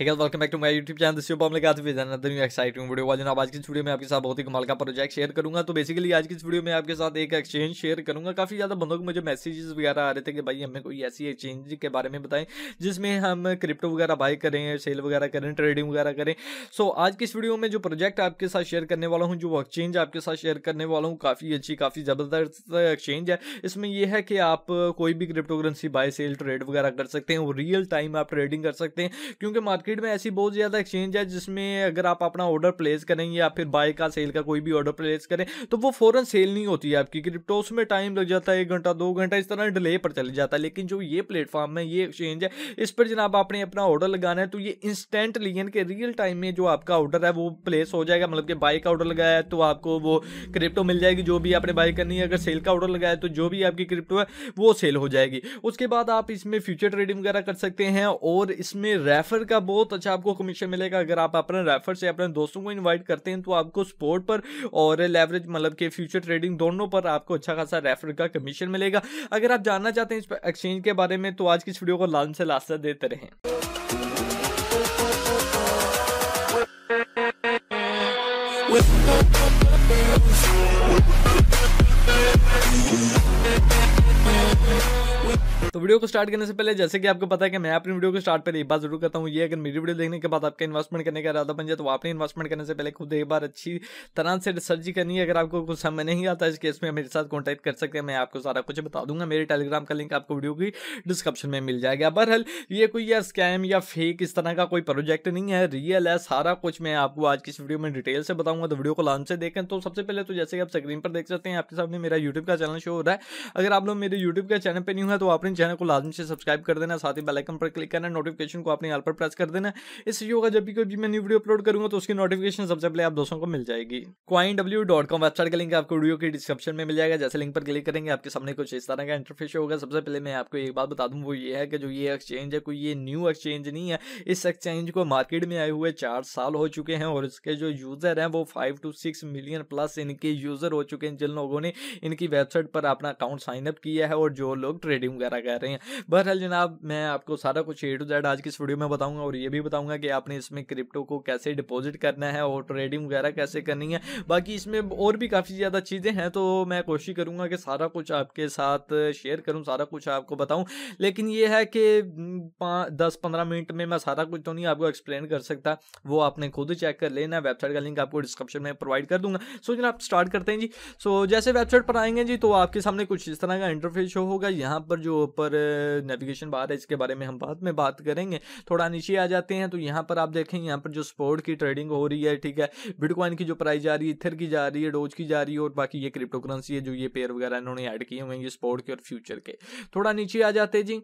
Hey guys, welcome back to my YouTube channel. This public आज भी आते another exciting video वाले आज आज की वीडियो में आपके साथ बहुत ही कमाल का प्रोजेक्ट शेयर करूंगा तो बेसिकली आज की वीडियो में आपके साथ एक एक्सचेंज शेयर करूंगा काफी ज्यादा बंदों को मुझे मैसेजेस वगैरह आ रहे थे कि भाई हमें कोई ऐसी एक्सचेंज के बारे में बताएं जिसमें हम क्रिप्टो वगैरह बाय करें सेल वगैरह करें ट्रेडिंग वगैरह करें सो आज की इस वीडियो में जो प्रोजेक्ट आपके साथ शेयर करने वाला हूँ जो एक्सचेंज आपके साथ शेयर करने वाला हूँ काफी अच्छी काफी जबरदस्त एक्सचेंज है इसमें यह है कि आप कोई भी crypto currency buy sell trade वगैरह कर सकते हैं रियल टाइम आप ट्रेडिंग कर सकते हैं क्योंकि मार्केट मार्केट में ऐसी बहुत ज़्यादा एक्सचेंज है जिसमें अगर आप अपना ऑर्डर प्लेस करें या फिर बाय का सेल का कोई भी ऑर्डर प्लेस करें तो वो फ़ौरन सेल नहीं होती है आपकी क्रिप्टो उसमें टाइम लग जाता है एक घंटा दो घंटा इस तरह डिले पर चले जाता है लेकिन जो ये प्लेटफॉर्म है ये एक्सचेंज है इस पर जनाब आपने अपना ऑर्डर लगाना है तो ये इंस्टेंटली यानी कि रियल टाइम में जो आपका ऑर्डर है वो प्लेस हो जाएगा मतलब कि बाई का ऑर्डर लगाया है तो आपको वो क्रिप्टो मिल जाएगी जो भी आपने बाई करनी है अगर सेल का ऑर्डर लगाया तो जो भी आपकी क्रिप्टो है वो सेल हो जाएगी उसके बाद आप इसमें फ्यूचर ट्रेडिंग वगैरह कर सकते हैं और इसमें रेफर का बहुत बहुत अच्छा आपको कमीशन मिलेगा अगर आप अपने रेफर से अपने दोस्तों को इन्वाइट करते हैं तो आपको स्पोर्ट पर और लेवरेज मतलब के फ्यूचर ट्रेडिंग दोनों पर आपको अच्छा खासा रेफर का कमीशन मिलेगा अगर आप जानना चाहते हैं इस एक्सचेंज के बारे में तो आज की इस वीडियो को लाल से लास्ता देते रहें We'll be right back. तो वीडियो को स्टार्ट करने से पहले जैसे कि आपको पता है कि मैं अपनी वीडियो को स्टार्ट पर एक बार जरूर करता हूँ ये अगर मेरी वीडियो देखने के बाद आपका इन्वेस्टमेंट करने का इरादा बन जाए तो आपने इन्वेस्टमेंट करने से पहले खुद एक बार अच्छी तरह से रिसर्च करनी है अगर आपको कुछ समझ नहीं आता इस केस में मेरे साथ कॉन्टैक्ट कर सकते हैं मैं आपको सारा कुछ बता दूंगा मेरे टेलीग्राम का लिंक आपको वीडियो की डिस्क्रिप्शन में मिल जाएगा बहरहाल ये कोई या स्कैम या फेक इस तरह का कोई प्रोजेक्ट नहीं है रियल है सारा कुछ मैं आपको आज की इस वीडियो में डिटेल से बताऊंगा तो वीडियो को लॉन्च से देखें तो सबसे पहले तो जैसे कि आप स्क्रीन पर देख सकते हैं आपके सामने मेरा यूट्यूब का चैनल शो हो रहा है अगर आप लोग मेरे यूट्यूब का चैनल पर नहीं हुआ तो आपने चैनल को लाजम से सब्सक्राइब कर देना साथ ही बेलाइकन पर क्लिक करना नोटिफिकेशन को अपने यहाँ पर प्रेस कर देना इससे होगा जब भी कोई भी मैं न्यू वीडियो अपलोड करूंगा तो उसकी नोटिफिकेशन सबसे पहले आप दोस्तों को मिल जाएगी coin W dot com website का लिंक आपको वीडियो की डिस्क्रिप्शन में मिल जाएगा जैसे लिंक पर क्लिक करेंगे आपके सामने कुछ इस तरह का इंटरफेस होगा सबसे पहले मैं आपको एक बात बता दूँ वो ये है कि जो ये एक्सचेंज है कोई ये न्यू एक्सचेंज नहीं है इस एक्सचेंज को मार्केट में आए हुए चार साल हो चुके हैं और इसके जो यूज़र हैं वो five two six million plus इनके यूज़र हो चुके हैं जिन लोगों ने इनकी वेबसाइट पर अपना अकाउंट साइनअप किया है और जो लोग ट्रेडिंग वगैरह कह रहे हैं बहरहाल जनाब मैं आपको सारा कुछ ए टू जेड आज की वीडियो में बताऊंगा और ये भी बताऊंगा कि आपने इसमें क्रिप्टो को कैसे डिपॉजिट करना है और ट्रेडिंग वगैरह कैसे करनी है बाकी इसमें और भी काफ़ी ज़्यादा चीज़ें हैं तो मैं कोशिश करूँगा कि सारा कुछ आपके साथ शेयर करूँ सारा कुछ आपको बताऊँ लेकिन ये है कि दस पंद्रह मिनट में मैं सारा कुछ तो नहीं आपको एक्सप्लेन कर सकता वो आपने खुद चेक कर लेना वेबसाइट का लिंक आपको डिस्क्रिप्शन में प्रोवाइड कर दूंगा सो जनाब स्टार्ट करते हैं जी सो जैसे वेबसाइट पर आएंगे जी तो आपके सामने कुछ इस तरह का इंटरफेस शो होगा यहाँ पर जो ऊपर नेविगेशन बार है इसके बारे में हम बाद में बात करेंगे थोड़ा नीचे आ जाते हैं तो यहाँ पर आप देखें यहाँ पर जो स्पोर्ट की ट्रेडिंग हो रही है ठीक है बिटकॉइन की जो प्राइस जा रही है इथर की जा रही है डोज की जा रही है और बाकी ये क्रिप्टो करेंसी है जो ये पेयर वगैरह इन्होंने ऐड किए हुए हैं ये स्पोर्ट के और फ्यूचर के थोड़ा नीचे आ जाते जी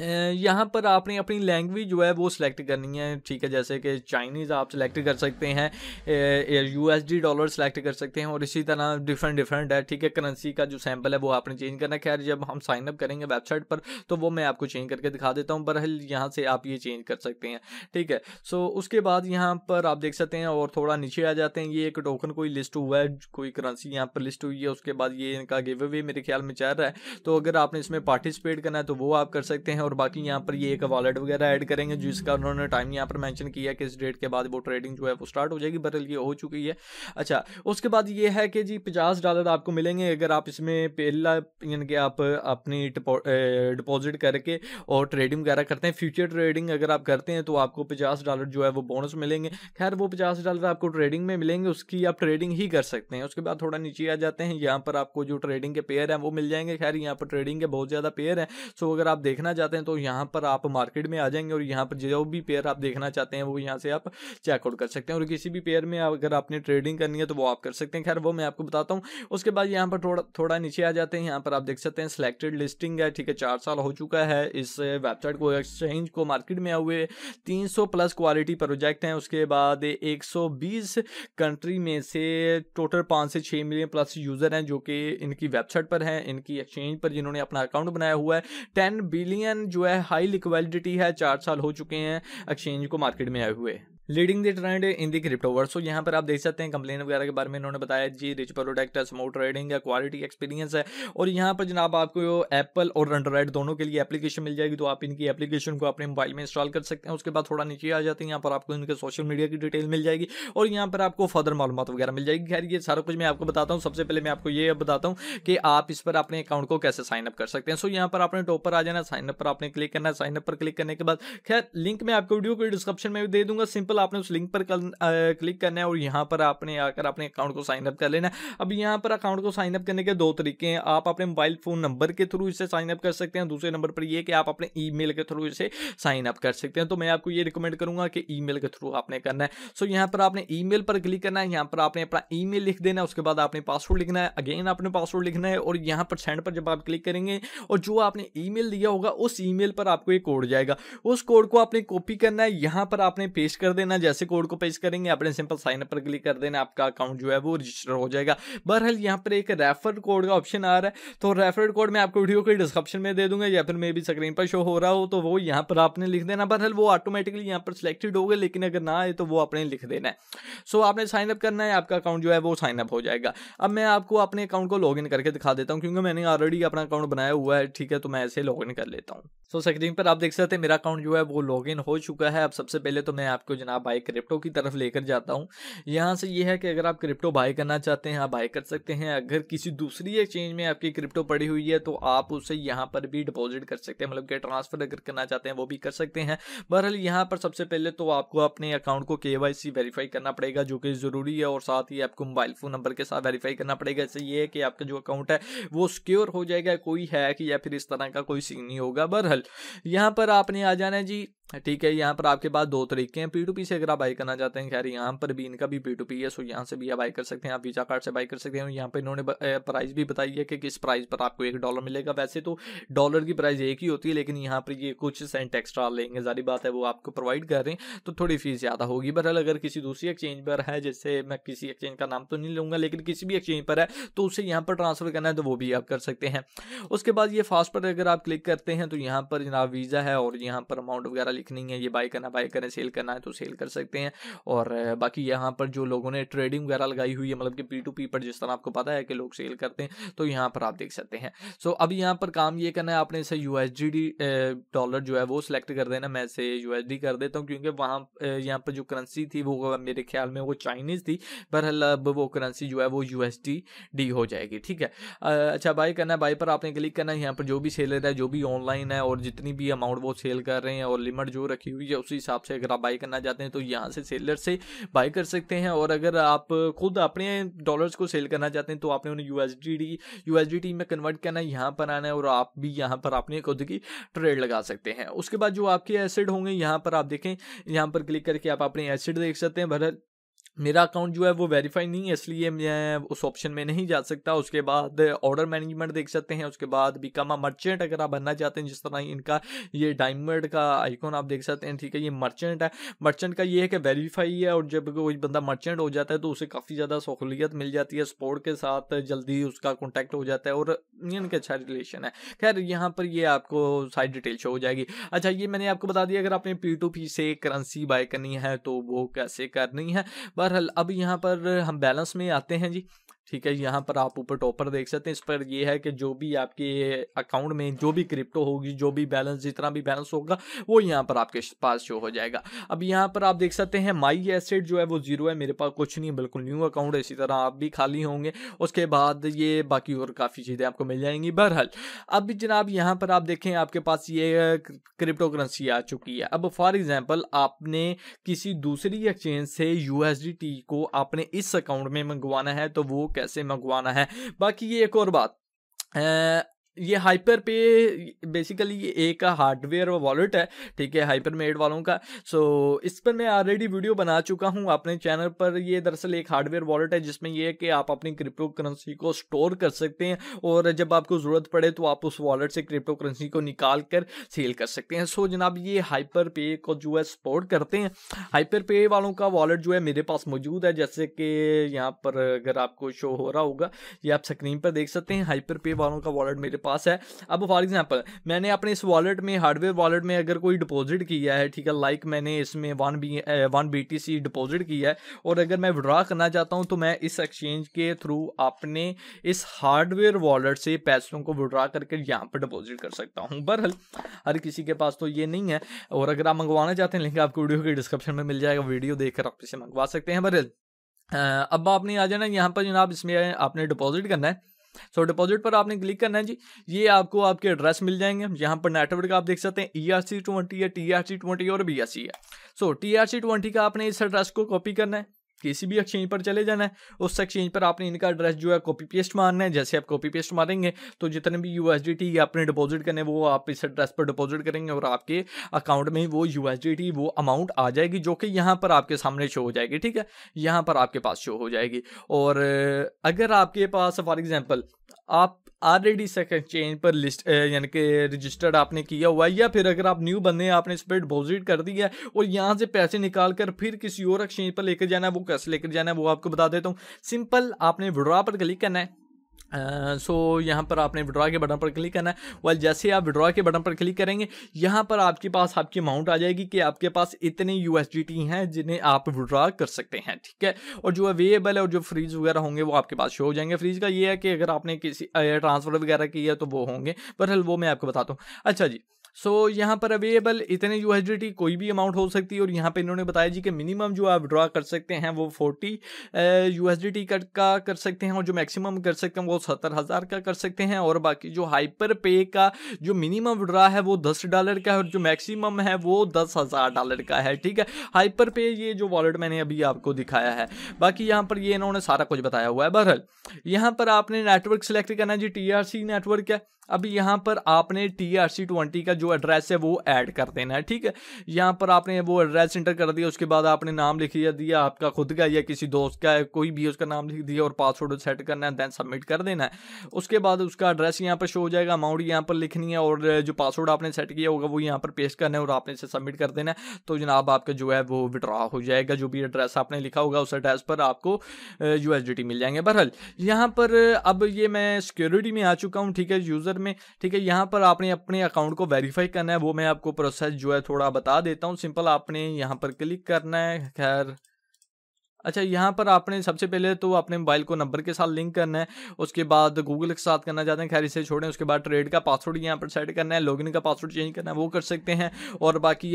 यहाँ पर आपने अपनी लैंग्वेज जो है वो सिलेक्ट करनी है ठीक है जैसे कि चाइनीज़ आप सिलेक्ट कर सकते हैं U S D dollar select कर सकते हैं और इसी तरह डिफरेंट डिफरेंट है ठीक है करेंसी का जो सैम्पल है वो आपने चेंज करना खैर जब हम साइन अप करेंगे वेबसाइट पर तो वो मैं आपको चेंज करके दिखा देता हूँ बरहल यहाँ से आप ये चेंज कर सकते हैं ठीक है सो उसके बाद यहाँ पर आप देख सकते हैं और थोड़ा नीचे आ जाते हैं ये एक टोकन कोई लिस्ट हुआ है कोई करेंसी यहाँ पर लिस्ट हुई है उसके बाद ये इनका गिव अवे मेरे ख्याल में चल रहा है तो अगर आपने इसमें पार्टिसिपेट करना है तो वो आप कर सकते हैं और बाकी यहाँ पर ये एक वॉलेट वगैरह ऐड करेंगे जिसका उन्होंने टाइम यहाँ पर मैंशन किया कि इस डेट के बाद वो ट्रेडिंग जो है वो स्टार्ट हो जाएगी बरल ये हो चुकी है अच्छा उसके बाद ये है कि जी पचास डॉलर आपको मिलेंगे अगर आप इसमें पहला यानी कि आप अपनी डिपॉजिट करके और ट्रेडिंग वगैरह करते हैं फ्यूचर ट्रेडिंग अगर आप करते हैं तो आपको पचास डॉलर जो है वो बोनस मिलेंगे खैर वो पचास डॉलर आपको ट्रेडिंग में मिलेंगे उसकी आप ट्रेडिंग ही कर सकते हैं उसके बाद थोड़ा नीचे आ जाते हैं यहाँ पर आपको जो ट्रेडिंग के पेयर हैं वो मिल जाएंगे खैर यहाँ पर ट्रेडिंग के बहुत ज़्यादा पेयर हैं सो अगर आप देखना चाहते चाहते हैं तो यहाँ पर आप मार्केट में आ जाएंगे और यहाँ पर जो भी पेयर आप देखना चाहते हैं वो यहाँ से आप चेकआउट कर सकते हैं और किसी भी पेयर में अगर आपने ट्रेडिंग करनी है तो वो आप कर सकते हैं खैर वो मैं आपको बताता हूँ उसके बाद यहाँ पर थोड़ा थोड़ा नीचे आ जाते हैं यहाँ पर आप देख सकते हैं सिलेक्टेड लिस्टिंग है ठीक है चार साल हो चुका है इस वेबसाइट को एक्सचेंज को मार्केट में आए हुए तीन प्लस क्वालिटी प्रोजेक्ट हैं उसके बाद एक कंट्री में से टोटल पाँच से छः मिलियन प्लस यूज़र हैं जो कि इनकी वेबसाइट पर हैं इनकी एक्सचेंज पर जिन्होंने अपना अकाउंट बनाया हुआ है टेन बिलियन जो है हाई लिक्वेलिडिटी है चार साल हो चुके हैं एक्सचेंज को मार्केट में आए हुए leading the trend in the cryptoverse so यहाँ पर आप देख सकते हैं कंप्लेन वगैरह के बारे में इन्होंने बताया जी रिच प्रोडक्ट है स्मोट ट्रेडिंग है क्वालिटी एक्सपीरियंस है और यहाँ पर जनाब आपको एप्पल और एंड्रॉइड दोनों के लिए एप्लीकेशन मिल जाएगी तो आप इनकी एप्लीकेशन को अपने मोबाइल में इंस्टॉल कर सकते हैं उसके बाद थोड़ा नीचे आ जाते हैं यहाँ पर आपको इनके सोशल मीडिया की डिटेल मिल जाएगी और यहाँ पर आपको फर्दर मालूम वगैरह मिल जाएगी खैर ये सारा कुछ मैं आपको बताता हूँ सबसे पहले मैं आपको ये बताता हूँ कि आप इस पर अपने अकाउंट को कैसे साइनअप कर सकते हैं सो यहाँ पर आपने टॉप पर आ जाना साइनअप पर आपने क्लिक करना है साइनअप पर क्लिक करने के बाद खैर लिंक मैं आपको वीडियो को डिस्क्रिप्शन में भी दे दूंगा सिंपल सिंपल आपने उस लिंक पर कल, आ, क्लिक करना है और यहाँ पर आपने आकर अपने अकाउंट को साइनअप कर लेना है अब यहाँ पर अकाउंट को साइनअप करने के दो तरीके हैं आप अपने मोबाइल फ़ोन नंबर के थ्रू इसे साइनअप कर सकते हैं दूसरे नंबर पर यह कि आप अपने ई के थ्रू इसे साइनअप कर सकते हैं तो मैं आपको ये रिकमेंड करूँगा कि ई के थ्रू आपने करना है सो यहाँ पर आपने ई पर क्लिक करना है यहाँ पर आपने अपना ई लिख देना है उसके बाद आपने पासवर्ड लिखना है अगेन आपने पासवर्ड लिखना है और यहाँ पर सेंड पर जब आप क्लिक करेंगे और जो आपने ई दिया होगा उस ई पर आपको एक कोड जाएगा उस कोड को आपने कॉपी करना है यहां पर आपने पेस्ट कर देना लेना जैसे कोड को पेश करेंगे आपने सिंपल साइन अप पर क्लिक कर देना आपका अकाउंट जो है वो रजिस्टर हो जाएगा बहरहाल यहाँ पर एक रेफर कोड का ऑप्शन आ रहा है तो रेफर कोड मैं आपको वीडियो को डिस्क्रिप्शन में दे दूंगा या फिर मे भी स्क्रीन पर शो हो रहा हो तो वो यहाँ पर आपने लिख देना बहरहाल वो ऑटोमेटिकली यहाँ पर सिलेक्टेड होगा लेकिन अगर ना आए तो वो आपने लिख देना है सो आपने साइन अप करना है आपका अकाउंट जो है वो साइन अप हो जाएगा अब मैं आपको अपने अकाउंट को लॉगिन करके दिखा देता हूँ क्योंकि मैंने ऑलरेडी अपना अकाउंट बनाया हुआ है ठीक है तो मैं ऐसे लॉगिन कर लेता हूँ सो so, स्क्रीन पर आप देख सकते हैं मेरा अकाउंट जो है वो लॉगिन हो चुका है अब सबसे पहले तो मैं आपको जनाब आप बाई क्रिप्टो की तरफ लेकर जाता हूँ यहाँ से ये है कि अगर आप क्रिप्टो बाई करना चाहते हैं आप बाई कर सकते हैं अगर किसी दूसरी एक्सचेंज में आपकी क्रिप्टो पड़ी हुई है तो आप उसे यहाँ पर भी डिपॉजिट कर सकते हैं मतलब कि ट्रांसफर अगर करना चाहते हैं वो भी कर सकते हैं बहरहाल यहाँ पर सबसे पहले तो आपको अपने अकाउंट को के वेरीफाई करना पड़ेगा जो कि ज़रूरी है और साथ ही आपको मोबाइल फ़ोन नंबर के साथ वेरीफाई करना पड़ेगा इससे ये है कि आपका जो अकाउंट है वो सिक्योर हो जाएगा कोई हैक या फिर इस तरह का कोई सीन नहीं होगा बहरहाल यहाँ पर आपने आ जाना है जी ठीक है यहाँ पर आपके पास दो तरीके हैं पी टू पी से अगर आप बाई करना चाहते हैं खैर यहाँ पर भी इनका भी पी टू पी है सो यहाँ से भी आप बाई कर सकते हैं आप वीजा कार्ड से बाई कर सकते हैं यहाँ पर इन्होंने प्राइस भी बताई है कि किस प्राइस पर आपको एक डॉलर मिलेगा वैसे तो डॉलर की प्राइस एक ही होती है लेकिन यहाँ पर ये कुछ सेंट एक्स्ट्रा लेंगे जारी बात है वो आपको प्रोवाइड कर रहे हैं तो थोड़ी फीस ज़्यादा होगी बहरहाल अगर किसी दूसरी एक्सचेंज पर है जैसे मैं किसी एक्सचेंज का नाम तो नहीं लूँगा लेकिन किसी भी एक्सचेंज पर है तो उसे यहाँ पर ट्रांसफर करना है तो वो भी आप कर सकते हैं उसके बाद ये फास्ट पर अगर आप क्लिक करते हैं तो यहाँ पर जनाब वीज़ा है और यहाँ पर अमाउंट वगैरह लिखनी है ये बाई करना बाई करें सेल करना है तो सेल कर सकते हैं और बाकी यहाँ पर जो लोगों ने ट्रेडिंग वगैरह लगाई हुई है मतलब कि पी टू पी पर जिस तरह आपको पता है कि लोग सेल करते हैं तो यहाँ पर आप देख सकते हैं सो अब यहाँ पर काम ये करना है आपने इसे यू डॉलर जो है वो सिलेक्ट कर देना मैं इसे यू कर देता हूँ क्योंकि वहाँ यहाँ पर जो करेंसी थी वो मेरे ख्याल में वो चाइनीज़ थी पर अब वो करेंसी जो है वो यू डी हो जाएगी ठीक है अच्छा बाई करना है बाई पर आपने क्लिक करना है यहाँ पर जो भी सेलर है जो भी ऑनलाइन है और जितनी भी अमाउंट वो सेल कर रहे हैं और लिमिट जो रखी हुई है उसी हिसाब से अगर आप बाई करना चाहते हैं हैं तो यहाँ से सेलर से बाई कर सकते हैं और अगर आप खुद अपने डॉलर्स को सेल करना चाहते हैं तो आपने उन्हें यू डी में कन्वर्ट करना है यहाँ पर आना है और आप भी यहाँ पर अपने खुद की ट्रेड लगा सकते हैं उसके बाद जो आपके एसिड होंगे यहाँ पर आप देखें यहाँ पर क्लिक करके आप अपने एसिड देख सकते हैं भरत मेरा अकाउंट जो है वो वेरीफाई नहीं है इसलिए मैं उस ऑप्शन में नहीं जा सकता उसके बाद ऑर्डर मैनेजमेंट देख सकते हैं उसके बाद बिकम मर्चेंट अगर आप बनना चाहते हैं जिस तरह इनका ये डायमंड का आइकॉन आप देख सकते हैं ठीक है ये मर्चेंट है मर्चेंट का ये है कि वेरीफाई है और जब कोई बंदा मर्चेंट हो जाता है तो उसे काफ़ी ज़्यादा सहूलियत मिल जाती है स्पोर्ट के साथ जल्दी उसका कॉन्टैक्ट हो जाता है और इनका अच्छा रिलेशन है खैर यहाँ पर ये आपको सारी डिटेल शो हो जाएगी अच्छा ये मैंने आपको बता दिया अगर आपने पी टू पी से करेंसी बाय करनी है तो वो कैसे करनी है बहरहाल अब यहाँ पर हम बैलेंस में आते हैं जी ठीक है यहाँ पर आप ऊपर टॉपर देख सकते हैं इस पर यह है कि जो भी आपके अकाउंट में जो भी क्रिप्टो होगी जो भी बैलेंस जितना भी बैलेंस होगा वो यहाँ पर आपके पास शो हो जाएगा अब यहाँ पर आप देख सकते हैं माई एसेट जो है वो जीरो है मेरे पास कुछ नहीं बिल्कुल न्यू अकाउंट है इसी तरह आप भी खाली होंगे उसके बाद ये बाकी और काफ़ी चीज़ें आपको मिल जाएंगी बहरहाल अब जनाब यहाँ पर आप देखें आपके पास ये क्रिप्टो करेंसी आ चुकी है अब फॉर एग्जाम्पल आपने किसी दूसरी एक्सचेंज से यू को आपने इस अकाउंट में मंगवाना है तो वो कैसे मंगवाना है बाकी ये एक और बात ये हाइपर पे बेसिकली ये एक हार्डवेयर वॉलेट है ठीक है हाइपर मेड वालों का सो इस पर मैं ऑलरेडी वीडियो बना चुका हूँ अपने चैनल पर ये दरअसल एक हार्डवेयर वॉलेट है जिसमें ये है कि आप अपनी क्रिप्टो करेंसी को स्टोर कर सकते हैं और जब आपको ज़रूरत पड़े तो आप उस वॉलेट से क्रिप्टो करेंसी को निकाल कर सेल कर सकते हैं सो जनाब ये हाइपर पे को जो है सपोर्ट करते हैं हाइपर पे वालों का वॉलेट जो है मेरे पास मौजूद है जैसे कि यहाँ पर अगर आपको शो हो रहा होगा ये आप स्क्रीन पर देख सकते हैं हाइपर पे वालों का वॉलेट मेरे पास है अब फॉर एग्जाम्पल मैंने अपने इस वॉलेट में हार्डवेयर वॉलेट में अगर कोई डिपॉजिट किया है ठीक है लाइक मैंने इसमें one B one B T C deposit किया है और अगर मैं विड्रा करना चाहता हूँ तो मैं इस एक्सचेंज के थ्रू अपने इस हार्डवेयर वॉलेट से पैसों को विड्रा करके यहाँ पर डिपॉजिट कर सकता हूँ बरहल हर किसी के पास तो ये नहीं है और अगर आप मंगवाना चाहते हैं लिंक आपको वीडियो के डिस्क्रिप्शन में मिल जाएगा वीडियो देखकर आप इसे मंगवा सकते हैं बरहल अब आपने आ जाना यहाँ पर जो आप इसमें आपने डिपॉजिट करना है सो डिपॉजिट पर आपने क्लिक करना है जी ये आपको आपके एड्रेस मिल जाएंगे यहाँ पर नेटवर्क आप देख सकते हैं ई आर सी ट्वेंटी है टी आर सी ट्वेंटी और बी आर सी है so T R C twenty का आपने इस एड्रेस को कॉपी करना है किसी भी एक्सचेंज पर चले जाना है उस एक्सचेंज पर आपने इनका एड्रेस जो है कॉपी पेस्ट मारना है जैसे आप कॉपी पेस्ट मारेंगे तो जितने भी टी आपने डिपॉजिट करने वो आप इस एड्रेस पर डिपॉजिट करेंगे और आपके अकाउंट में वो टी वो अमाउंट आ जाएगी जो कि यहाँ पर आपके सामने शो हो जाएगी ठीक है यहाँ पर आपके पास शो हो जाएगी और अगर आपके पास फॉर एग्जाम्पल आप ऑलरेडी सेकंड चेन पर लिस्ट यानी कि रजिस्टर्ड आपने किया हुआ है या फिर अगर आप न्यू बंदे हैं आपने पर डिपॉजिट कर दिया है और यहाँ से पैसे निकाल कर फिर किसी और एक्सचेंज पर लेकर जाना है वो कैसे लेकर जाना है वो आपको बता देता हूँ सिंपल आपने विड्रॉ पर क्लिक करना है सो uh, so, यहाँ पर आपने विड्रॉ के बटन पर क्लिक करना है well, जैसे आप विड्रॉ के बटन पर क्लिक करेंगे यहाँ पर आपके पास आपकी अमाउंट आ जाएगी कि आपके पास इतने यू हैं जिन्हें आप विड्रॉ कर सकते हैं ठीक है और जो अवेलेबल है और जो फ्रीज वगैरह होंगे वो आपके पास शो हो जाएंगे फ्रीज का ये है कि अगर आपने किसी ट्रांसफ़र वगैरह किया तो वो होंगे बहरहाल वो मैं आपको बताता हूँ अच्छा जी सो so, यहाँ पर अवेलेबल इतने यू कोई भी अमाउंट हो सकती है और यहाँ पे इन्होंने बताया जी कि मिनिमम जो आप ड्रॉ कर सकते हैं वो फोर्टी यू एस का कर, सकते हैं और जो मैक्सिमम कर सकते हैं वो सत्तर हज़ार का कर सकते हैं और बाकी जो हाइपर पे का जो मिनिमम ड्रा है वो दस डॉलर का है और जो मैक्सिमम है वो दस हज़ार डॉलर का है ठीक है हाइपर पे ये जो वॉलेट मैंने अभी आपको दिखाया है बाकी यहाँ पर ये इन्होंने सारा कुछ बताया हुआ है बहरहल यहाँ पर आपने नेटवर्क सेलेक्ट करना है जी टी नेटवर्क है अब यहाँ पर आपने टी आर सी ट्वेंटी का जो एड्रेस है वो ऐड कर देना है ठीक है यहाँ पर आपने वो एड्रेस इंटर कर दिया उसके बाद आपने नाम लिख दिया आपका खुद का या किसी दोस्त का कोई भी उसका नाम लिख दिया और पासवर्ड सेट करना है देन सबमिट कर देना है उसके बाद उसका एड्रेस यहाँ पर शो हो जाएगा अमाउंट यहाँ पर लिखनी है और जो पासवर्ड आपने सेट किया होगा वो यहाँ पर पेस्ट करना है और आपने इसे सबमिट कर देना है तो जनाब आपका जो है वो विड्रॉ हो जाएगा जो भी एड्रेस आपने लिखा होगा उस एड्रेस पर आपको यू मिल जाएंगे बहरहाल यहाँ पर अब ये मैं सिक्योरिटी में आ चुका हूँ ठीक है यूज़र सेक्टर में ठीक है यहाँ पर आपने अपने अकाउंट को वेरीफाई करना है वो मैं आपको प्रोसेस जो है थोड़ा बता देता हूँ सिंपल आपने यहाँ पर क्लिक करना है खैर अच्छा यहाँ पर आपने सबसे पहले तो अपने मोबाइल को नंबर के साथ लिंक करना है उसके बाद गूगल के साथ करना चाहते हैं खैर इसे छोड़ें उसके बाद ट्रेड का पासवर्ड यहाँ पर सेट करना है लॉगिन का पासवर्ड चेंज करना है वो कर सकते हैं और बाकी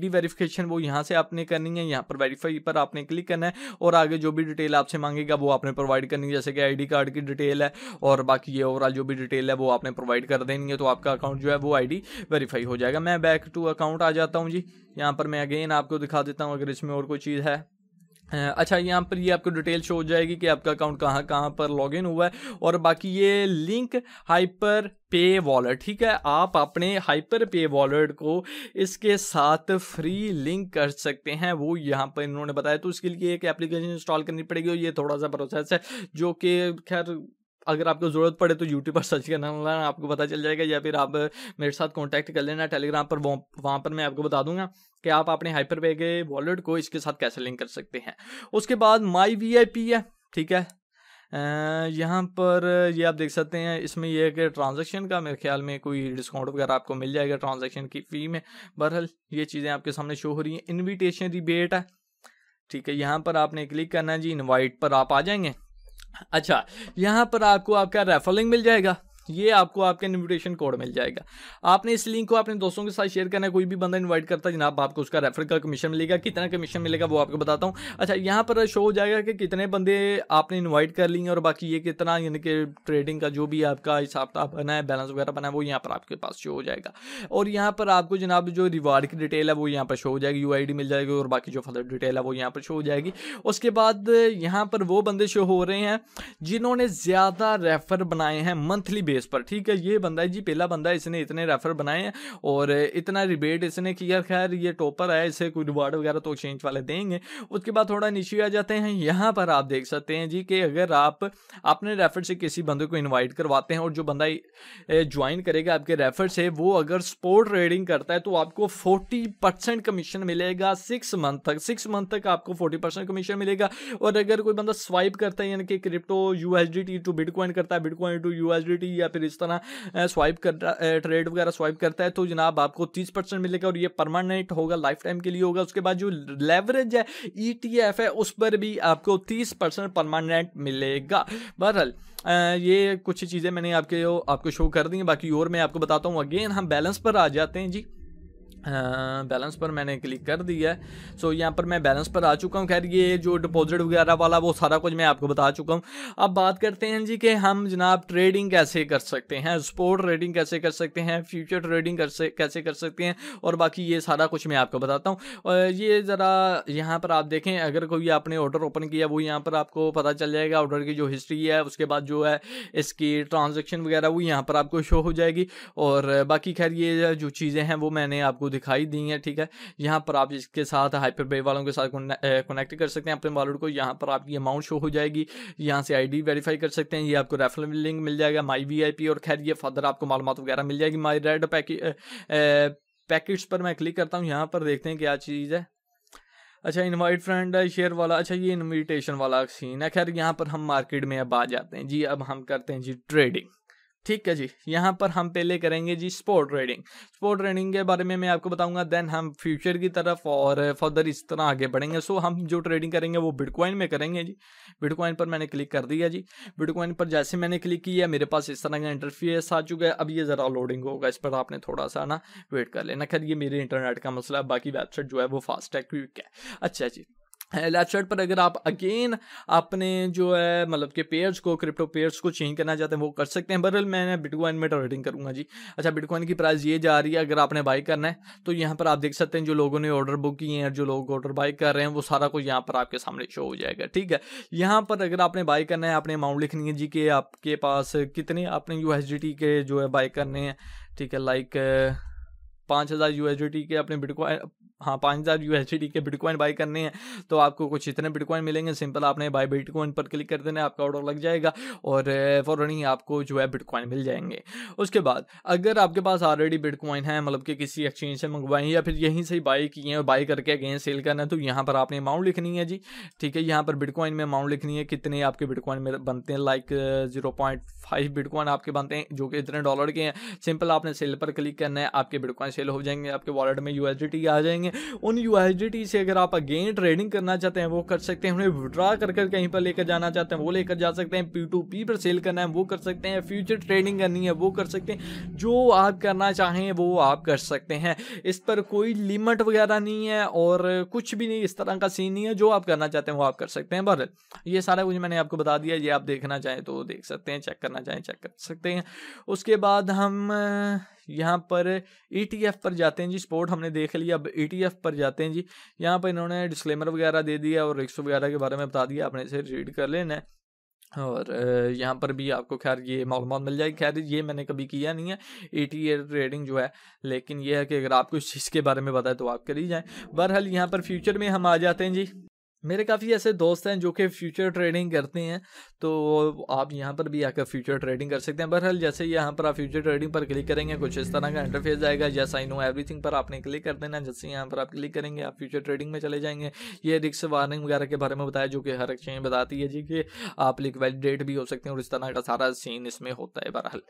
डी वेरिफिकेशन वो यहाँ से आपने करनी है यहाँ पर वेरीफाई पर आपने क्लिक करना है और आगे जो भी डिटेल आपसे मांगेगा वो आपने प्रोवाइड करनी है जैसे कि आई कार्ड की डिटेल है और बाकी ये ओवरऑल जो भी डिटेल है वो आपने प्रोवाइड कर देनी है तो आपका अकाउंट जो है वो आई वेरीफाई हो जाएगा मैं बैक टू अकाउंट आ जाता हूँ जी यहाँ पर मैं अगेन आपको दिखा देता हूँ अगर इसमें और कोई चीज़ है अच्छा यहाँ पर ये आपको डिटेल शो हो जाएगी कि आपका अकाउंट कहाँ कहाँ पर लॉगिन हुआ है और बाकी ये लिंक हाइपर पे वॉलेट ठीक है आप अपने हाइपर पे वॉलेट को इसके साथ फ्री लिंक कर सकते हैं वो यहाँ पर इन्होंने बताया तो उसके लिए एक एप्लीकेशन इंस्टॉल करनी पड़ेगी और ये थोड़ा सा प्रोसेस है जो कि खैर अगर आपको ज़रूरत पड़े तो यूट्यूब पर सर्च करना ना मतलब आपको पता चल जाएगा या फिर आप मेरे साथ कॉन्टैक्ट कर लेना टेलीग्राम पर वहाँ पर मैं आपको बता दूंगा कि आप अपने हाइपर पे के वॉलेट को इसके साथ कैसे लिंक कर सकते हैं उसके बाद माई वी आई पी है ठीक है यहाँ पर ये आप देख सकते हैं इसमें यह है कि ट्रांजेक्शन का मेरे ख्याल में कोई डिस्काउंट वगैरह आपको मिल जाएगा ट्रांजेक्शन की फ़ी में बहरहाल ये चीज़ें आपके सामने शो हो रही हैं दी रिबेट है ठीक है यहाँ पर आपने क्लिक करना है जी इनवाइट पर आप आ जाएंगे अच्छा यहाँ पर आपको आपका रेफलिंग मिल जाएगा ये आपको आपके इन्विटेशन कोड मिल जाएगा आपने इस लिंक को अपने दोस्तों के साथ शेयर करना है कोई भी बंदा इन्वाइट करता है जनाब आपको उसका रेफर का कमीशन मिलेगा कितना कमीशन मिलेगा वो आपको बताता हूँ अच्छा यहाँ पर शो हो जाएगा कि कितने बंदे आपने इन्वाइट कर लिए और बाकी ये कितना यानी कि ट्रेडिंग का जो भी आपका हिसाब किताब बना है बैलेंस वगैरह बना है वो यहाँ पर आपके पास शो हो जाएगा और यहाँ पर आपको जनाब जो रिवार्ड की डिटेल है वो यहाँ पर शो हो जाएगी यू मिल जाएगी और बाकी जो फर्दर डिटेल है वो यहाँ पर शो हो जाएगी उसके बाद यहाँ पर वो बंदे शो हो रहे हैं जिन्होंने ज़्यादा रेफर बनाए हैं मंथली बेस पर ठीक है ये बंदा है जी पहला बंदा है इसने इतने रेफर बनाए हैं और इतना रिबेट इसने किया खैर ये टॉपर है इसे कोई रिवार्ड वगैरह तो एक्सचेंज वाले देंगे उसके बाद थोड़ा नीचे आ जाते हैं यहाँ पर आप देख सकते हैं जी कि अगर आप अपने रेफर से किसी बंदे को इन्वाइट करवाते हैं और जो बंदा ज्वाइन करेगा आपके रेफर से वो अगर स्पोर्ट रेडिंग करता है तो आपको फोर्टी कमीशन मिलेगा सिक्स मंथ तक सिक्स मंथ तक आपको फोर्टी कमीशन मिलेगा और अगर कोई बंदा स्वाइप करता है यानी कि क्रिप्टो यू टू बिटकॉइन करता है बिटकॉइन टू यू या या फिर इस तरह स्वाइप कर ट्रेड वगैरह स्वाइप करता है तो जनाब आपको तीस परसेंट मिलेगा और ये परमानेंट होगा लाइफ टाइम के लिए होगा उसके बाद जो लेवरेज है ई e है उस पर भी आपको तीस परसेंट परमानेंट मिलेगा बहरहाल ये कुछ चीज़ें मैंने आपके आपको शो कर दी बाकी और मैं आपको बताता हूँ अगेन हम बैलेंस पर आ जाते हैं जी बैलेंस पर मैंने क्लिक कर दिया है सो यहाँ पर मैं बैलेंस पर आ चुका हूँ खैर ये जो डिपॉजिट वगैरह वाला वो सारा कुछ मैं आपको बता चुका हूँ अब बात करते हैं जी कि हम जनाब ट्रेडिंग कैसे कर सकते हैं स्पोर्ट ट्रेडिंग कैसे कर सकते हैं फ्यूचर ट्रेडिंग कर कैसे कर सकते हैं और बाकी ये सारा कुछ मैं आपको बताता हूँ ये ज़रा यहाँ पर आप देखें अगर कोई आपने ऑर्डर ओपन किया वो यहाँ पर आपको पता चल जाएगा ऑर्डर की जो हिस्ट्री है उसके बाद जो है इसकी ट्रांजेक्शन वगैरह वो यहाँ पर आपको शो हो जाएगी और बाकी खैर ये जो चीज़ें हैं वो मैंने आपको दिखाई दी है ठीक है यहाँ पर आप इसके साथ हाइपर बे वालों के साथ कनेक्ट कर सकते हैं अपने वॉलेट को यहाँ पर आपकी अमाउंट शो हो जाएगी यहाँ से आईडी वेरीफाई कर सकते हैं ये आपको रेफरल लिंक मिल जाएगा माई वी और खैर ये फर्दर आपको मालूम वगैरह मिल जाएगी माई रेड पैकेट पैकेट्स पर मैं क्लिक करता हूँ यहाँ पर देखते हैं क्या चीज़ है अच्छा इनवाइट फ्रेंड है शेयर वाला अच्छा ये इनविटेशन वाला सीन है खैर यहाँ पर हम मार्केट में अब आ जाते हैं जी अब हम करते हैं जी ट्रेडिंग ठीक है जी यहाँ पर हम पहले करेंगे जी स्पोर्ट ट्रेडिंग स्पोर्ट ट्रेडिंग के बारे में मैं आपको बताऊंगा देन हम फ्यूचर की तरफ और फर्दर इस तरह आगे बढ़ेंगे सो हम जो ट्रेडिंग करेंगे वो बिटकॉइन में करेंगे जी बिटकॉइन पर मैंने क्लिक कर दिया जी बिटकॉइन पर जैसे मैंने क्लिक किया मेरे पास इस तरह का इंटरफेस आ चुका है अब ये ज़रा लोडिंग होगा इस पर आपने थोड़ा सा ना वेट कर लेना खैर ये मेरे इंटरनेट का मसला है बाकी वेबसाइट जो है वो फास्ट है क्विक है अच्छा जी लेफ्ट साइड पर अगर आप अगेन अपने जो है मतलब के पेयर्स को क्रिप्टो पेयर्स को चेंज करना चाहते हैं वो कर सकते हैं बरअल मैं बिटकॉइन में ट्रेडिंग करूंगा जी अच्छा बिटकॉइन की प्राइस ये जा रही है अगर आपने बाई करना है तो यहाँ पर आप देख सकते हैं जो लोगों ने ऑर्डर बुक किए हैं जो लोग ऑर्डर बाई कर रहे हैं वो सारा कुछ यहाँ पर आपके सामने शो हो जाएगा ठीक है यहाँ पर अगर आपने बाय करना है आपने अमाउंट लिखनी है जी के आपके पास कितने अपने यू के जो है बाई करने हैं ठीक है लाइक पाँच हज़ार यू के अपने बिटकॉइन हाँ पाँच हज़ार यू के बिटकॉइन बाई करने हैं तो आपको कुछ इतने बिटकॉइन मिलेंगे सिंपल आपने बाई बिटकॉइन पर क्लिक कर देना आपका ऑर्डर लग जाएगा और फॉर eh, रनिंग आपको जो है बिटकॉइन मिल जाएंगे उसके बाद अगर आपके पास ऑलरेडी बिटकॉइन है मतलब कि किसी एक्सचेंज से मंगवाएं या फिर यहीं से बाई किए हैं और बाई करके अगेन सेल करना है तो यहाँ पर आपने अमाउंट लिखनी है जी ठीक है यहाँ पर बिटकॉइन में अमाउंट लिखनी है कितने आपके बिटकॉइन में बनते हैं like zero point five bitcoin आपके बनते हैं जो कि इतने डॉलर के हैं सिंपल आपने सेल पर क्लिक करना है आपके बिटकॉइन सेल हो जाएंगे आपके वॉलेट में यू आ जाएंगे है उन यूएसडीटी से अगर आप अगेन ट्रेडिंग करना चाहते हैं वो कर सकते हैं उन्हें विड्रा कर कर कहीं पर लेकर जाना चाहते हैं वो लेकर जा सकते हैं पी पर सेल करना है वो कर सकते हैं फ्यूचर ट्रेडिंग करनी है वो कर सकते हैं जो आप करना चाहें वो आप कर सकते हैं इस पर कोई लिमिट वगैरह नहीं है और कुछ भी नहीं इस तरह का सीन नहीं है जो आप करना चाहते हैं वो आप कर सकते हैं बहर ये सारा कुछ मैंने आपको बता दिया ये आप देखना चाहें तो देख सकते हैं चेक करना चाहें चेक कर सकते हैं उसके बाद हम यहाँ पर ई e पर जाते हैं जी स्पोर्ट हमने देख लिया अब ई e पर जाते हैं जी यहाँ पर इन्होंने डिस्क्लेमर वगैरह दे दिया और रिक्स वगैरह के बारे में बता दिया आपने इसे रीड कर लेना है और यहाँ पर भी आपको खैर ये मालूम मिल जाएगी खैर ये मैंने कभी किया नहीं है ए टी ए ट्रेडिंग जो है लेकिन ये है कि अगर आपको इस चीज़ के बारे में बताए तो आप कर ही जाएँ बहरहाल यहाँ पर फ्यूचर में हम आ जाते हैं जी मेरे काफ़ी ऐसे दोस्त हैं जो कि फ्यूचर ट्रेडिंग करते हैं तो आप यहाँ पर भी आकर फ्यूचर ट्रेडिंग कर सकते हैं बहरहाल जैसे यहाँ पर आप फ्यूचर ट्रेडिंग पर क्लिक करेंगे कुछ इस तरह का इंटरफेस आएगा या आई नो एवरीथिंग पर आपने क्लिक कर देना जैसे यहाँ पर आप क्लिक करेंगे आप फ्यूचर ट्रेडिंग में चले जाएंगे ये रिक्स वार्निंग वगैरह के बारे में बताया जो कि हर एक चीज बताती है जी कि आप डेट भी हो सकते हैं और इस तरह का सारा सीन इसमें होता है बहरहाल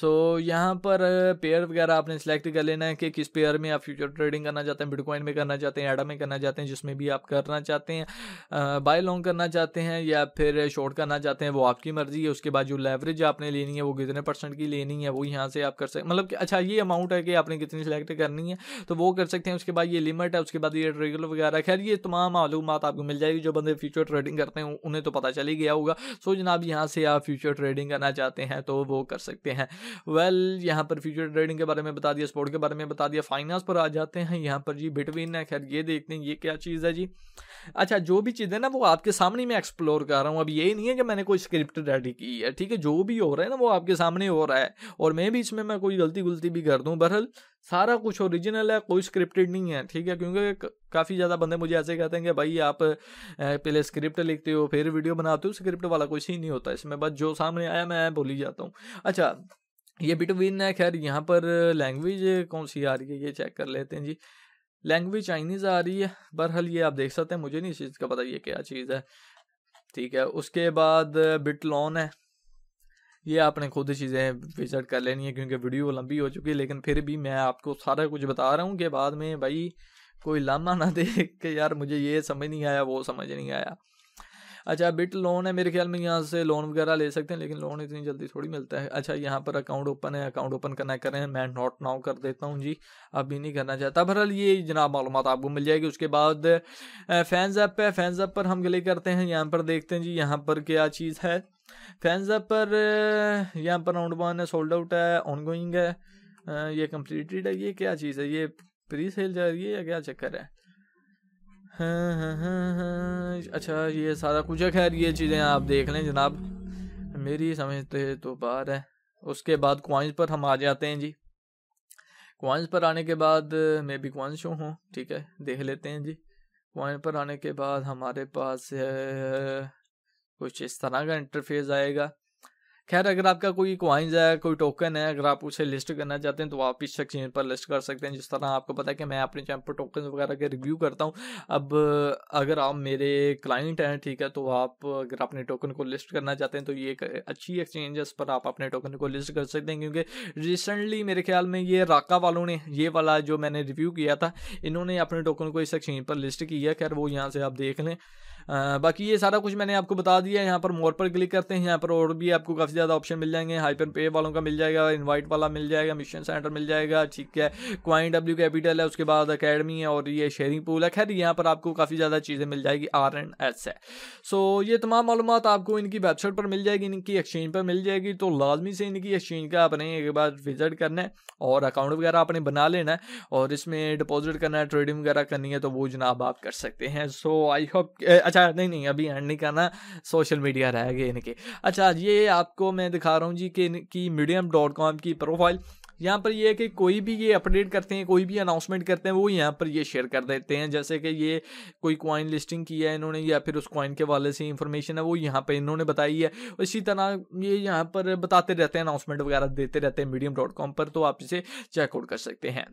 सो यहाँ पर पेयर वगैरह आपने सेलेक्ट कर लेना है कि किस पेयर में आप फ्यूचर ट्रेडिंग करना चाहते हैं बिटकॉइन में करना चाहते हैं एडा में करना चाहते हैं जिसमें भी आप करना चाहते हैं बाय लॉन्ग करना चाहते हैं या फिर शॉर्ट करना चाहते हैं वो आपकी मर्जी है उसके बाद जो लेवरेज आपने लेनी है वो कितने परसेंट की लेनी है वो यहाँ से आप कर सकते मतलब अच्छा ये अमाउंट है कि आपने कितनी सेलेक्ट करनी है तो वो कर सकते हैं उसके बाद ये लिमिट है उसके बाद ये रेगुलर वगैरह खैर ये तमाम मालूम आपको मिल जाएगी जो बंदे फ्यूचर ट्रेडिंग करते हैं उन्हें तो पता चल ही गया होगा सो जनाब यहाँ से आप फ्यूचर ट्रेडिंग करना चाहते हैं तो वो कर सकते हैं वेल यहाँ पर फ्यूचर ट्रेडिंग के बारे में बता दिया स्पोर्ट के बारे में बता दिया फाइनेंस पर आ जाते हैं यहाँ पर जी बिटवीन है खैर ये देखते हैं ये क्या चीज़ है जी अच्छा जो भी चीज़ें ना वो आपके सामने मैं एक्सप्लोर कर रहा हूँ अब ये नहीं है कि मैंने कोई स्क्रिप्ट रेडी की है ठीक है जो भी हो रहा है ना वो आपके सामने हो रहा है और मैं भी इसमें मैं कोई गलती गुलती भी कर दूँ बहरहाल सारा कुछ ओरिजिनल है कोई स्क्रिप्टेड नहीं है ठीक है क्योंकि काफ़ी ज़्यादा बंदे मुझे ऐसे कहते हैं कि भाई आप पहले स्क्रिप्ट लिखते हो फिर वीडियो बनाते हो स्क्रिप्ट वाला कुछ ही नहीं होता इसमें बस जो सामने आया मैं बोली जाता हूँ अच्छा ये बिटवीन है खैर यहाँ पर लैंग्वेज कौन सी आ रही है ये चेक कर लेते हैं जी लैंग्वेज चाइनीज़ आ रही है बहरहाल ये आप देख सकते हैं मुझे नहीं इस चीज़ का पता ये क्या चीज़ है ठीक है उसके बाद बिट लॉन है ये आपने खुद चीज़ें विजिट कर लेनी है क्योंकि वीडियो लंबी हो चुकी है लेकिन फिर भी मैं आपको सारा कुछ बता रहा हूँ कि बाद में भाई कोई लामा ना दे कि यार मुझे ये समझ नहीं आया वो समझ नहीं आया अच्छा बिट लोन है मेरे ख्याल में यहाँ से लोन वगैरह ले सकते हैं लेकिन लोन इतनी जल्दी थोड़ी मिलता है अच्छा यहाँ पर अकाउंट ओपन है अकाउंट ओपन करना करें मैं नोट नाउ कर देता हूँ जी अभी नहीं करना चाहता बहरहाल ये जनाब मालूम आपको मिल जाएगी उसके बाद फैंस ऐप है फैंस ऐप पर हम क्लिक करते हैं यहाँ पर देखते हैं जी यहाँ पर क्या चीज़ है फैंस ऐप पर यहाँ पर राउंड वन है सोल्ड आउट है ऑन गोइंग है ये कम्प्लीटेड है ये क्या चीज़ है ये प्री सेल जा रही है या क्या चक्कर है हाँ, हाँ, हाँ, अच्छा ये सारा कुछ है खैर ये चीज़ें आप देख लें जनाब मेरी समझते तो बाहर है उसके बाद क्वाइंस पर हम आ जाते हैं जी क्वाइंस पर आने के बाद मैं भी क्वाइंस शो हूँ ठीक है देख लेते हैं जी क्वाइंस पर आने के बाद हमारे पास कुछ इस तरह का इंटरफेस आएगा खैर अगर आपका कोई क्वाइंस है कोई टोकन है अगर आप उसे लिस्ट करना चाहते हैं तो आप इस एक्सचेंज पर लिस्ट कर सकते हैं जिस तरह आपको पता है कि मैं अपने चैनल पर टोकन वगैरह के रिव्यू करता हूँ अब अगर आप मेरे क्लाइंट हैं ठीक है तो आप अगर अपने टोकन को लिस्ट करना चाहते हैं तो ये एक अच्छी एक्सचेंज है इस पर आप अपने टोकन को लिस्ट कर सकते हैं क्योंकि रिसेंटली मेरे ख्याल में ये राका वालों ने ये वाला जो मैंने रिव्यू किया था इन्होंने अपने टोकन को इस एक्सचेंज पर लिस्ट किया खैर वो यहाँ से आप देख लें बाकी ये सारा कुछ मैंने आपको बता दिया है यहाँ पर मोर पर क्लिक करते हैं यहाँ पर और भी आपको काफ़ी ज़्यादा ऑप्शन मिल जाएंगे हाइपर पे वालों का मिल जाएगा इन्वाइट वाला मिल जाएगा मिशन सेंटर मिल जाएगा ठीक है क्वाइन डब्ल्यू कैपिटल है उसके बाद अकेडमी है और ये शेयरिंग पूल है खैर यहाँ पर आपको काफ़ी ज़्यादा चीज़ें मिल जाएगी आर एंड एस है सो ये तमाम मालूम आपको इनकी वेबसाइट पर मिल जाएगी इनकी एक्सचेंज पर मिल जाएगी तो लाजमी से इनकी एक्सचेंज का अपने एक बार विजिट करना है और अकाउंट वगैरह आपने बना लेना है और इसमें डिपॉजिट करना है ट्रेडिंग वगैरह करनी है तो वो जनाब आप कर सकते हैं सो आई होप अच्छा नहीं नहीं अभी एंड नहीं करना सोशल मीडिया रहेगा इनके अच्छा ये आपको मैं दिखा रहा हूँ जी कि इनकी मीडियम डॉट कॉम की प्रोफाइल यहाँ पर ये है कि कोई भी ये अपडेट करते हैं कोई भी अनाउंसमेंट करते हैं वो यहाँ पर ये शेयर कर देते हैं जैसे कि ये कोई कॉइन लिस्टिंग की है इन्होंने या फिर उस कॉइन के वाले से इंफॉर्मेशन है वो यहाँ पर इन्होंने बताई है इसी तरह ये यहाँ पर बताते रहते हैं अनाउंसमेंट वगैरह देते रहते हैं मीडियम डॉट कॉम पर तो आप इसे चेकआउट कर सकते हैं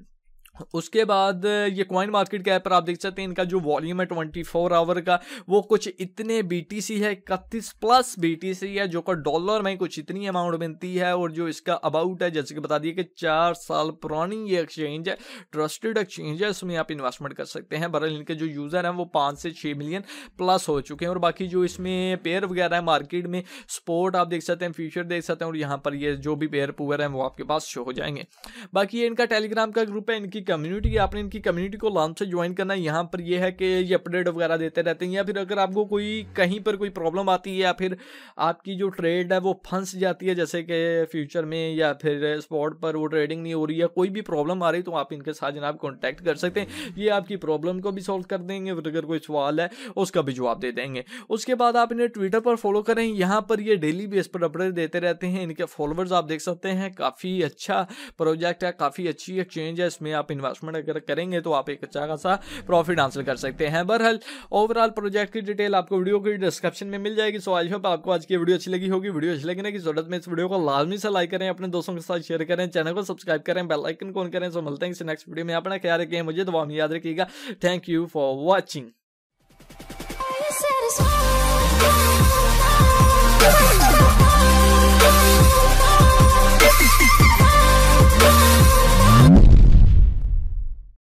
उसके बाद ये कॉइन मार्केट कैप पर आप देख सकते हैं इनका जो वॉल्यूम है ट्वेंटी फोर आवर का वो कुछ इतने बीटीसी है इकतीस प्लस बीटीसी है जो कि डॉलर में कुछ इतनी अमाउंट बनती है और जो इसका अबाउट है जैसे कि बता दिए कि चार साल पुरानी ये एक्सचेंज है ट्रस्टेड एक्सचेंज है इसमें आप इन्वेस्टमेंट कर सकते हैं बरल इनके जो यूज़र हैं वो पाँच से छः मिलियन प्लस हो चुके हैं और बाकी जो इसमें पेयर वगैरह है मार्केट में स्पोर्ट आप देख सकते हैं फ्यूचर देख सकते हैं और यहाँ पर ये जो भी पेयर पुअर हैं वो आपके पास शो हो जाएंगे बाकी ये इनका टेलीग्राम का ग्रुप है इनकी कम्युनिटी आपने इनकी कम्युनिटी को लॉन्च से ज्वाइन करना है यहाँ पर ये है कि ये अपडेट वगैरह देते रहते हैं या फिर अगर आपको कोई कहीं पर कोई प्रॉब्लम आती है या फिर आपकी जो ट्रेड है वो फंस जाती है जैसे कि फ्यूचर में या फिर स्पॉट पर वो ट्रेडिंग नहीं हो रही है कोई भी प्रॉब्लम आ रही तो आप इनके साथ जनाब कॉन्टैक्ट कर सकते हैं ये आपकी प्रॉब्लम को भी सॉल्व कर देंगे अगर कोई सवाल है उसका भी जवाब दे देंगे उसके बाद आप इन्हें ट्विटर पर फॉलो करें यहाँ पर ये डेली बेस पर अपडेट देते रहते हैं इनके फॉलोअर्स आप देख सकते हैं काफ़ी अच्छा प्रोजेक्ट है काफ़ी अच्छी एक्सचेंज है इसमें आप इन इन्वेस्टमेंट अगर करेंगे तो आप एक अच्छा खासा प्रॉफिट हासिल कर सकते हैं बहरहाल ओवरऑल प्रोजेक्ट की डिटेल आपको वीडियो की डिस्क्रिप्शन में मिल जाएगी सो आई होप आपको आज की वीडियो अच्छी लगी होगी वीडियो अच्छी लगी ना कि जरूरत में इस वीडियो को लाजमी से लाइक करें अपने दोस्तों के साथ शेयर करें चैनल को सब्सक्राइब करें बेलाइकन कौन करें सो मिलते हैं इस नेक्स्ट वीडियो में अपना ख्याल रखें मुझे दबाव में याद रखिएगा थैंक यू फॉर वॉचिंग